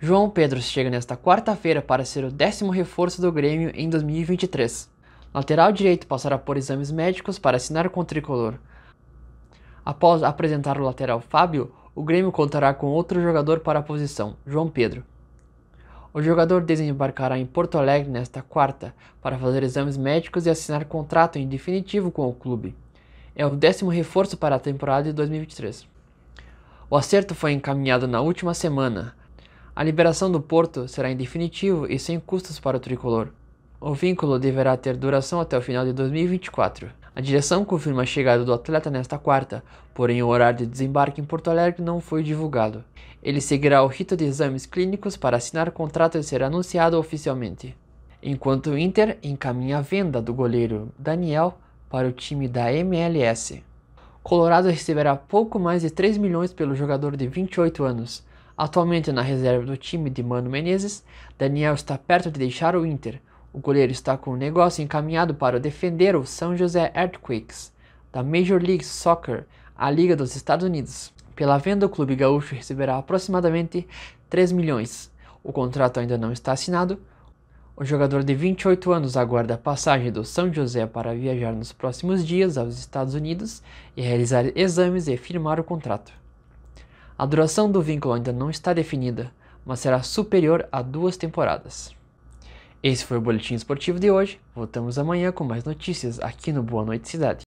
João Pedro chega nesta quarta-feira para ser o décimo reforço do Grêmio em 2023. Lateral direito passará por exames médicos para assinar com o tricolor. Após apresentar o lateral Fábio, o Grêmio contará com outro jogador para a posição, João Pedro. O jogador desembarcará em Porto Alegre nesta quarta para fazer exames médicos e assinar contrato em definitivo com o clube. É o décimo reforço para a temporada de 2023. O acerto foi encaminhado na última semana. A liberação do porto será em definitivo e sem custos para o tricolor. O vínculo deverá ter duração até o final de 2024. A direção confirma a chegada do atleta nesta quarta, porém o horário de desembarque em Porto Alegre não foi divulgado. Ele seguirá o rito de exames clínicos para assinar o contrato e ser anunciado oficialmente. Enquanto o Inter encaminha a venda do goleiro Daniel para o time da MLS. Colorado receberá pouco mais de 3 milhões pelo jogador de 28 anos. Atualmente na reserva do time de Mano Menezes, Daniel está perto de deixar o Inter. O goleiro está com o um negócio encaminhado para defender o São José Earthquakes, da Major League Soccer, a Liga dos Estados Unidos. Pela venda, o clube gaúcho receberá aproximadamente 3 milhões. O contrato ainda não está assinado. O jogador de 28 anos aguarda a passagem do São José para viajar nos próximos dias aos Estados Unidos e realizar exames e firmar o contrato. A duração do vínculo ainda não está definida, mas será superior a duas temporadas. Esse foi o Boletim Esportivo de hoje. Voltamos amanhã com mais notícias aqui no Boa Noite Cidade.